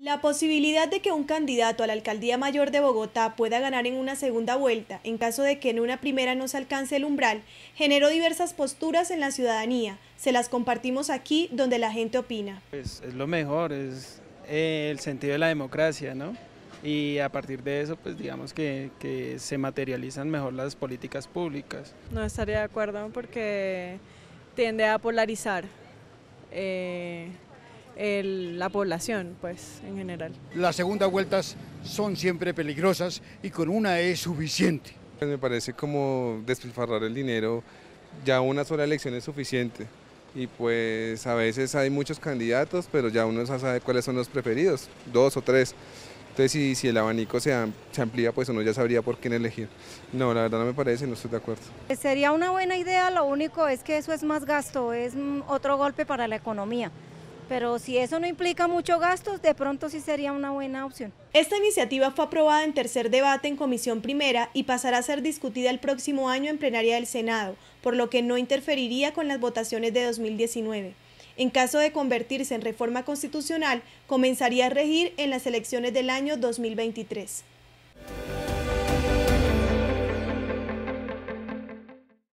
La posibilidad de que un candidato a la alcaldía mayor de Bogotá pueda ganar en una segunda vuelta, en caso de que en una primera no se alcance el umbral, generó diversas posturas en la ciudadanía. Se las compartimos aquí donde la gente opina. Pues, es lo mejor, es eh, el sentido de la democracia, ¿no? Y a partir de eso, pues digamos que, se materializan mejor las políticas públicas. No estaría de acuerdo porque tiende a polarizar. Eh, la población, pues, en general. Las segundas vueltas son siempre peligrosas y con una es suficiente. Me parece como despilfarrar el dinero, ya una sola elección es suficiente. Y pues a veces hay muchos candidatos, pero ya uno ya sabe cuáles son los preferidos, dos o tres. Entonces, si, si el abanico se, amplía, pues uno ya sabría por quién elegir. No, la verdad no me parece, no estoy de acuerdo. Eh, sería una buena idea, lo único es que eso es más gasto, es mm, otro golpe para la economía pero si eso no implica muchos gastos, de pronto sí sería una buena opción. Esta iniciativa fue aprobada en tercer debate en Comisión Primera y pasará a ser discutida el próximo año en plenaria del Senado, por lo que no interferiría con las votaciones de 2019. En caso de convertirse en reforma constitucional, comenzaría a regir en las elecciones del año 2023.